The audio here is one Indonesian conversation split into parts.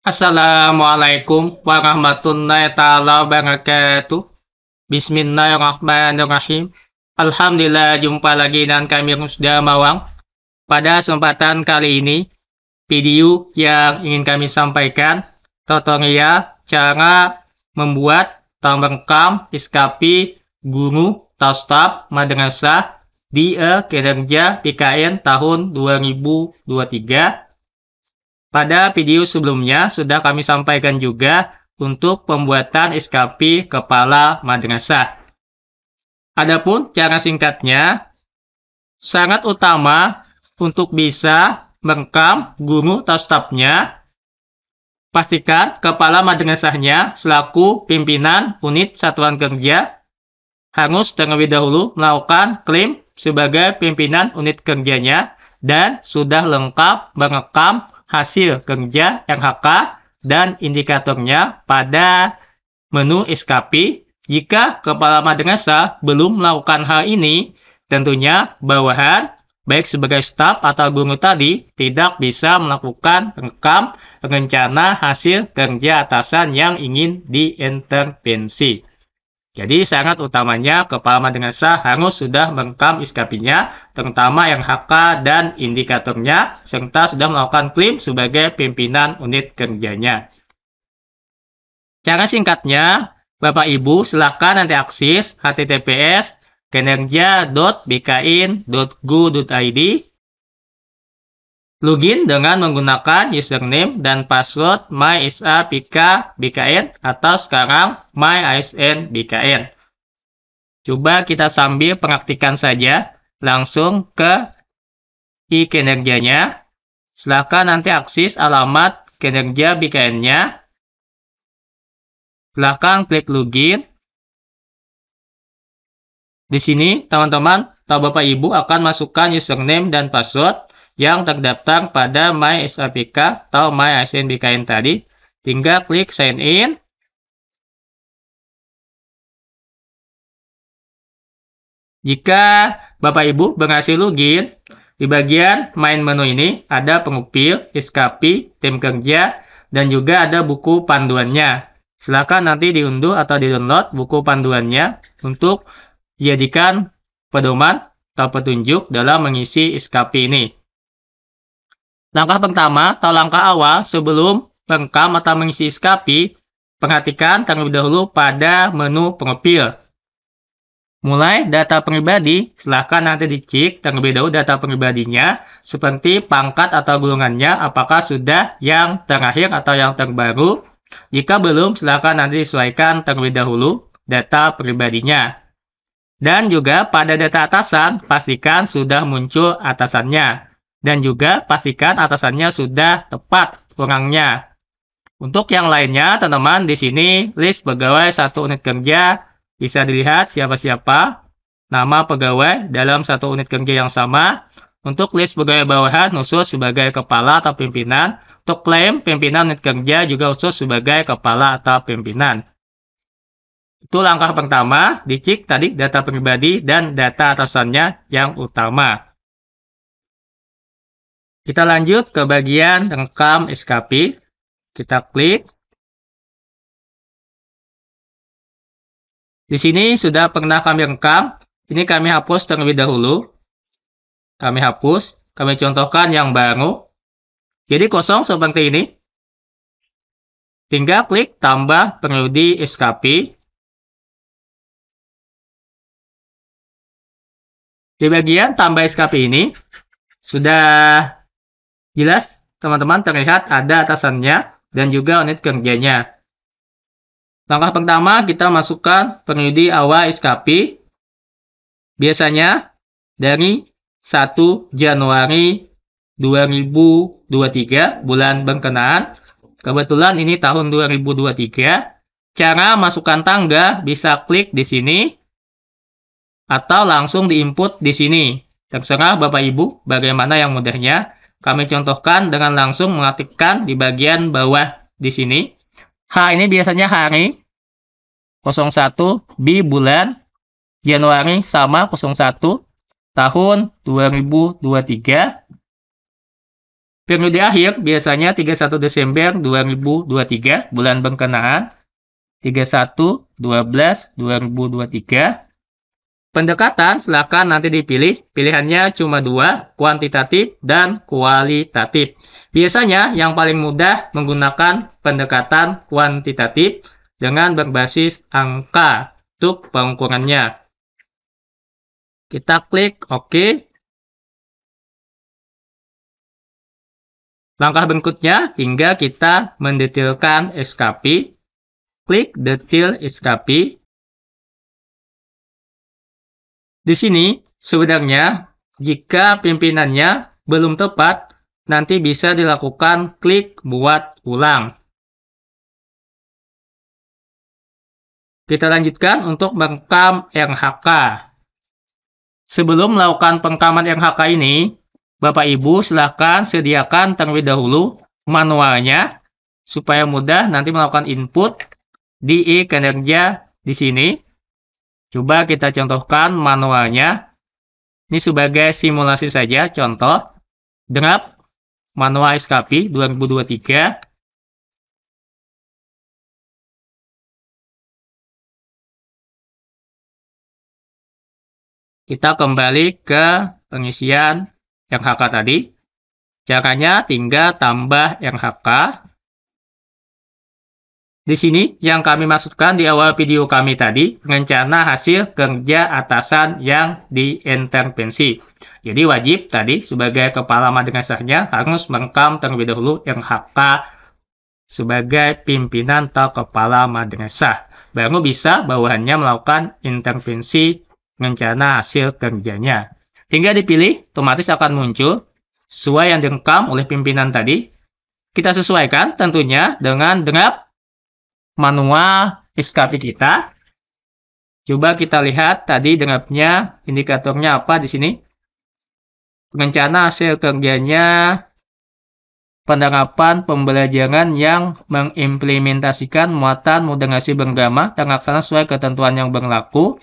Assalamualaikum warahmatullahi taala wabarakatuh. Bismillahirrahmanirrahim. Alhamdulillah jumpa lagi dengan kami Rusda Mawang. Pada kesempatan kali ini, video yang ingin kami sampaikan tutorial cara membuat tambang kam iskapi guru tastab madrasah di e kinerja PKN tahun 2023 pada video sebelumnya sudah kami sampaikan juga untuk pembuatan SKP kepala madrasah. Adapun cara singkatnya sangat utama untuk bisa merekam guru atau stafnya. Pastikan kepala madrasahnya selaku pimpinan unit satuan kerja harus terlebih dahulu melakukan klaim sebagai pimpinan unit kerjanya dan sudah lengkap merekam hasil kerja RHK dan indikatornya pada menu SKP. Jika kepala madrasah belum melakukan hal ini, tentunya bawahan baik sebagai staf atau guru tadi tidak bisa melakukan rekam rencana hasil kerja atasan yang ingin diintervensi. Jadi sangat utamanya kepala dengan sah harus sudah merekam iskapinya, terutama yang HK dan indikatornya, serta sudah melakukan klaim sebagai pimpinan unit kerjanya. Cara singkatnya, Bapak Ibu silakan nanti akses https kinerja.bkin.go.id Login dengan menggunakan username dan password mysa.pk.bkn atau sekarang mysn.bkn. Coba kita sambil praktikan saja langsung ke e-kinerjanya. Silahkan nanti akses alamat kinerja BKN-nya. Silahkan klik login. Di sini, teman-teman atau Bapak Ibu akan masukkan username dan password yang terdaftar pada My atau My tadi. Tinggal klik sign in. Jika Bapak Ibu berhasil login, di bagian main menu ini ada pengupil, SKP, tim kerja, dan juga ada buku panduannya. Silakan nanti diunduh atau di-download buku panduannya untuk dijadikan pedoman atau petunjuk dalam mengisi SKP ini. Langkah pertama atau langkah awal sebelum merekam atau mengisi skapi, perhatikan terlebih dahulu pada menu profil. Mulai data pribadi, silahkan nanti dicek terlebih dahulu data pribadinya, seperti pangkat atau gulungannya, apakah sudah yang terakhir atau yang terbaru. Jika belum, silahkan nanti disesuaikan terlebih dahulu data pribadinya. Dan juga pada data atasan, pastikan sudah muncul atasannya. Dan juga pastikan atasannya sudah tepat kurangnya. Untuk yang lainnya, teman-teman, di sini list pegawai satu unit kerja bisa dilihat siapa-siapa, nama pegawai dalam satu unit kerja yang sama. Untuk list pegawai bawahan khusus sebagai kepala atau pimpinan. Untuk klaim pimpinan unit kerja juga khusus sebagai kepala atau pimpinan. Itu langkah pertama, dicek tadi data pribadi dan data atasannya yang utama. Kita lanjut ke bagian rekam SKP. Kita klik. Di sini sudah pernah kami rekam. Ini kami hapus terlebih dahulu. Kami hapus. Kami contohkan yang baru. Jadi kosong seperti ini. Tinggal klik tambah periode SKP. Di bagian tambah SKP ini, sudah Jelas, teman-teman terlihat ada atasannya dan juga unit kerjanya. Langkah pertama, kita masukkan pengemudi awal SKP. Biasanya dari 1 Januari 2023, bulan berkenaan. Kebetulan ini tahun 2023. Cara masukkan tangga bisa klik di sini atau langsung diinput di sini. Terserah Bapak Ibu bagaimana yang mudahnya. Kami contohkan dengan langsung mengaktifkan di bagian bawah di sini. H ini biasanya hari 01, B bulan Januari sama 01 tahun 2023. Periode akhir biasanya 31 Desember 2023, bulan berkenaan 31 12 2023. Pendekatan silakan nanti dipilih. Pilihannya cuma dua, kuantitatif dan kualitatif. Biasanya yang paling mudah menggunakan pendekatan kuantitatif dengan berbasis angka untuk pengukurannya. Kita klik OK. Langkah berikutnya hingga kita mendetailkan SKP. Klik detail SKP di sini, sebenarnya jika pimpinannya belum tepat, nanti bisa dilakukan klik buat ulang. Kita lanjutkan untuk merekam RHK. Sebelum melakukan perekaman RHK ini, Bapak Ibu silahkan sediakan terlebih dahulu manualnya supaya mudah nanti melakukan input di e-kinerja di sini. Coba kita contohkan manualnya. Ini sebagai simulasi saja, contoh. Derap manual SKP 2023. Kita kembali ke pengisian yang hk tadi. Caranya tinggal tambah yang hk. Di sini yang kami maksudkan di awal video kami tadi, rencana hasil kerja atasan yang diintervensi. Jadi wajib tadi sebagai kepala madrasahnya harus merekam terlebih dahulu RHK sebagai pimpinan atau kepala madrasah. Baru bisa bawahannya melakukan intervensi rencana hasil kerjanya. Hingga dipilih, otomatis akan muncul sesuai yang direkam oleh pimpinan tadi. Kita sesuaikan tentunya dengan draft manual SKP kita. Coba kita lihat tadi dengannya indikatornya apa di sini. Rencana hasil kerjanya penerapan pembelajaran yang mengimplementasikan muatan moderasi beragama terlaksana sesuai ketentuan yang berlaku.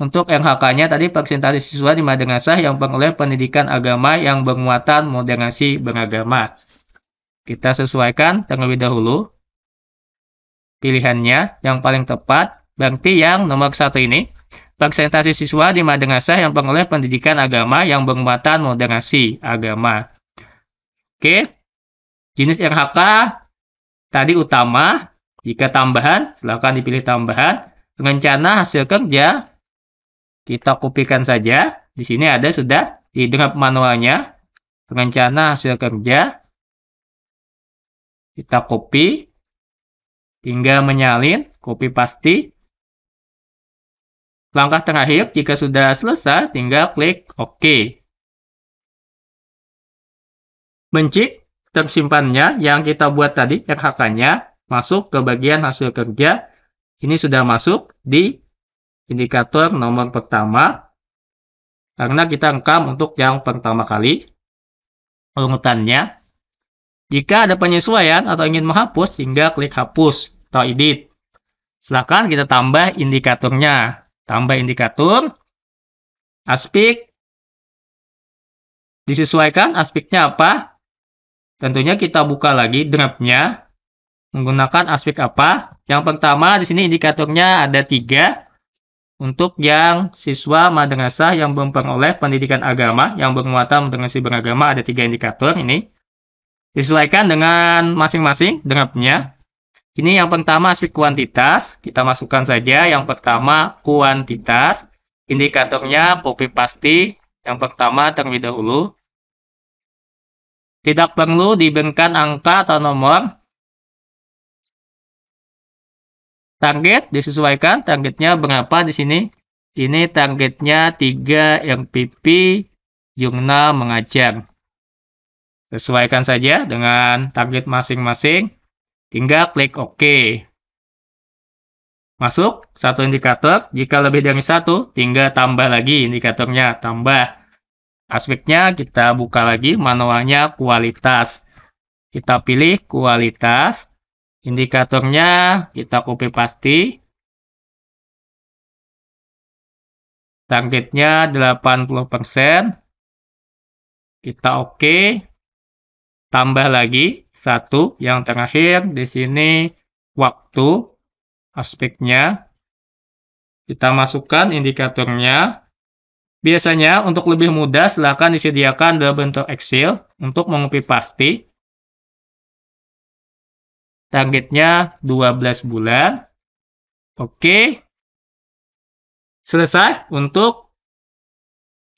Untuk RHK-nya tadi persentase siswa di madrasah yang peroleh pendidikan agama yang bermuatan moderasi beragama. Kita sesuaikan terlebih dahulu. Pilihannya yang paling tepat berarti yang nomor satu ini presentasi siswa di madrasah yang pengoleh pendidikan agama yang bermuatan moderasi agama. Oke, jenis RHK tadi utama, jika tambahan, silakan dipilih tambahan. Rencana hasil kerja, kita kopikan saja. Di sini ada sudah di draft manualnya. Rencana hasil kerja, kita copy. Tinggal menyalin, copy paste. Langkah terakhir, jika sudah selesai, tinggal klik OK. Mencik tersimpannya yang kita buat tadi, RHK-nya, masuk ke bagian hasil kerja. Ini sudah masuk di indikator nomor pertama, karena kita rekam untuk yang pertama kali urutannya. Jika ada penyesuaian atau ingin menghapus, tinggal klik hapus atau edit. Silahkan kita tambah indikatornya. Tambah indikator, aspek, disesuaikan aspeknya apa. Tentunya kita buka lagi draftnya menggunakan aspek apa. Yang pertama di sini indikatornya ada tiga. Untuk yang siswa madrasah yang memperoleh pendidikan agama yang bermuatan dengan si beragama ada tiga indikator ini. Disesuaikan dengan masing-masing draftnya. Ini yang pertama aspek kuantitas, kita masukkan saja yang pertama kuantitas, indikatornya copy pasti, yang pertama terlebih dahulu. Tidak perlu diberikan angka atau nomor. Target disesuaikan, targetnya berapa di sini? Ini targetnya 3 MPP Yungna mengajar. Sesuaikan saja dengan target masing-masing. Tinggal klik OK. Masuk satu indikator, jika lebih dari satu, tinggal tambah lagi indikatornya, tambah. Aspeknya kita buka lagi manualnya kualitas. Kita pilih kualitas, indikatornya kita copy pasti, targetnya 80%. Kita oke. Okay tambah lagi satu yang terakhir di sini waktu aspeknya kita masukkan indikatornya biasanya untuk lebih mudah silahkan disediakan dalam bentuk Excel untuk mengopi pasti targetnya 12 bulan oke selesai untuk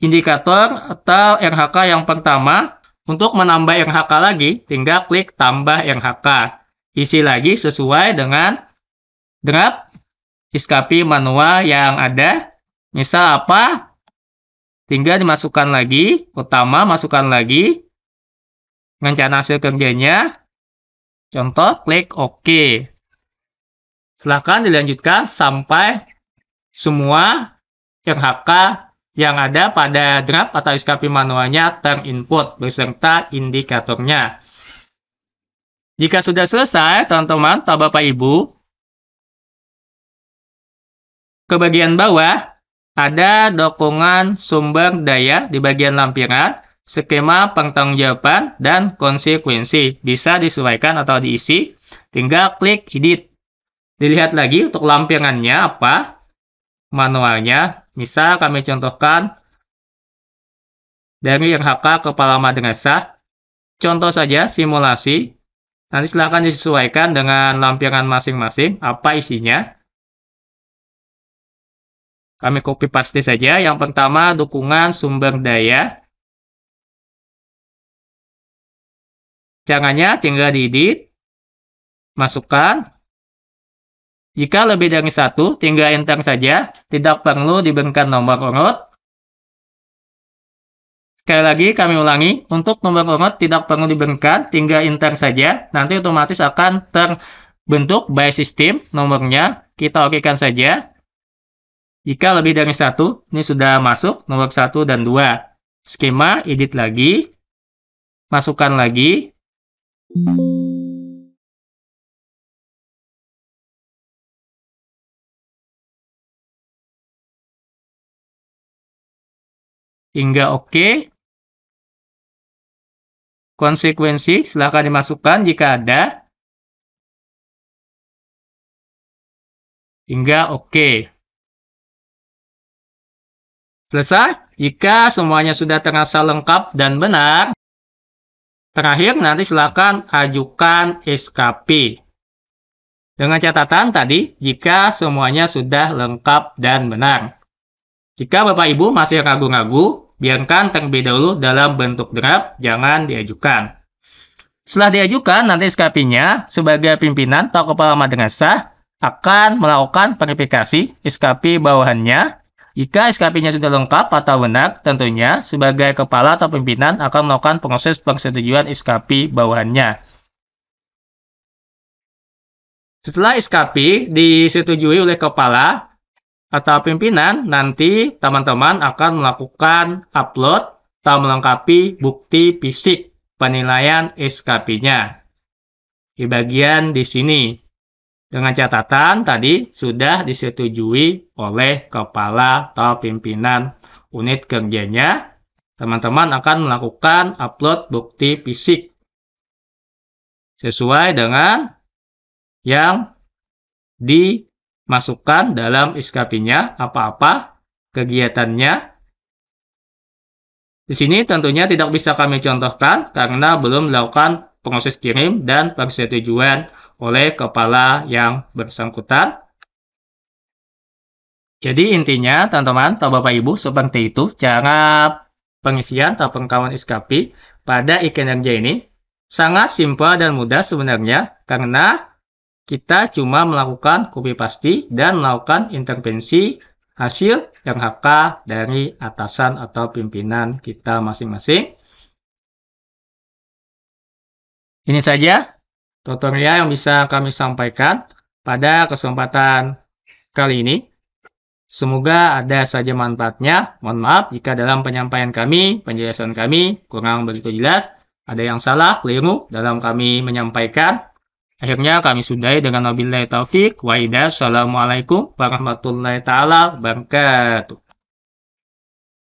indikator atau RHK yang pertama untuk menambah RHK lagi, tinggal klik tambah RHK. Isi lagi sesuai dengan draft iskapi manual yang ada. Misal apa? Tinggal dimasukkan lagi, utama masukkan lagi, rencana hasil kerjanya. Contoh, klik OK. Silahkan dilanjutkan sampai semua RHK yang ada pada draft atau SKP manualnya terinput beserta indikatornya. Jika sudah selesai, teman-teman atau Bapak Ibu, ke bagian bawah ada dokongan sumber daya di bagian lampiran, skema pertanggungjawaban dan konsekuensi. Bisa disesuaikan atau diisi, tinggal klik edit. Dilihat lagi untuk lampirannya apa, manualnya Misal kami contohkan dari RHK kepala madrasah. Contoh saja simulasi. Nanti silakan disesuaikan dengan lampiran masing-masing apa isinya. Kami copy paste saja. Yang pertama dukungan sumber daya. Caranya tinggal diedit, masukkan, jika lebih dari satu, tinggal enter saja, tidak perlu diberikan nomor urut. Sekali lagi kami ulangi, untuk nomor urut tidak perlu diberikan, tinggal enter saja, nanti otomatis akan terbentuk by system nomornya, kita okekan saja. Jika lebih dari satu, ini sudah masuk nomor satu dan dua. Skema, edit lagi, masukkan lagi. hingga Oke. Konsekuensi silahkan dimasukkan jika ada. Hingga Oke. Selesai. Jika semuanya sudah terasa lengkap dan benar, terakhir nanti silahkan ajukan SKP. Dengan catatan tadi, jika semuanya sudah lengkap dan benar. Jika Bapak Ibu masih ragu-ragu, biarkan terlebih dahulu dalam bentuk draft, jangan diajukan. Setelah diajukan, nanti SKP-nya sebagai pimpinan atau kepala madrasah akan melakukan verifikasi SKP bawahannya. Jika SKP-nya sudah lengkap atau benar, tentunya sebagai kepala atau pimpinan akan melakukan proses persetujuan SKP bawahannya. Setelah SKP disetujui oleh kepala, atau pimpinan, nanti teman-teman akan melakukan upload atau melengkapi bukti fisik penilaian SKP-nya. Di bagian di sini. Dengan catatan tadi sudah disetujui oleh kepala atau pimpinan unit kerjanya, teman-teman akan melakukan upload bukti fisik sesuai dengan yang di masukkan dalam SKP-nya apa-apa kegiatannya. Di sini tentunya tidak bisa kami contohkan karena belum melakukan proses kirim dan persetujuan oleh kepala yang bersangkutan. Jadi intinya teman-teman atau Bapak Ibu seperti itu cara pengisian atau pengkawan SKP pada e-kinerja ini sangat simpel dan mudah sebenarnya karena kita cuma melakukan copy paste dan melakukan intervensi hasil yang HK dari atasan atau pimpinan kita masing-masing. Ini saja tutorial yang bisa kami sampaikan pada kesempatan kali ini. Semoga ada saja manfaatnya. Mohon maaf jika dalam penyampaian kami, penjelasan kami kurang begitu jelas, ada yang salah, keliru dalam kami menyampaikan. Akhirnya kami sudahi dengan wabillahi taufik. Wa Assalamualaikum warahmatullahi taala wabarakatuh.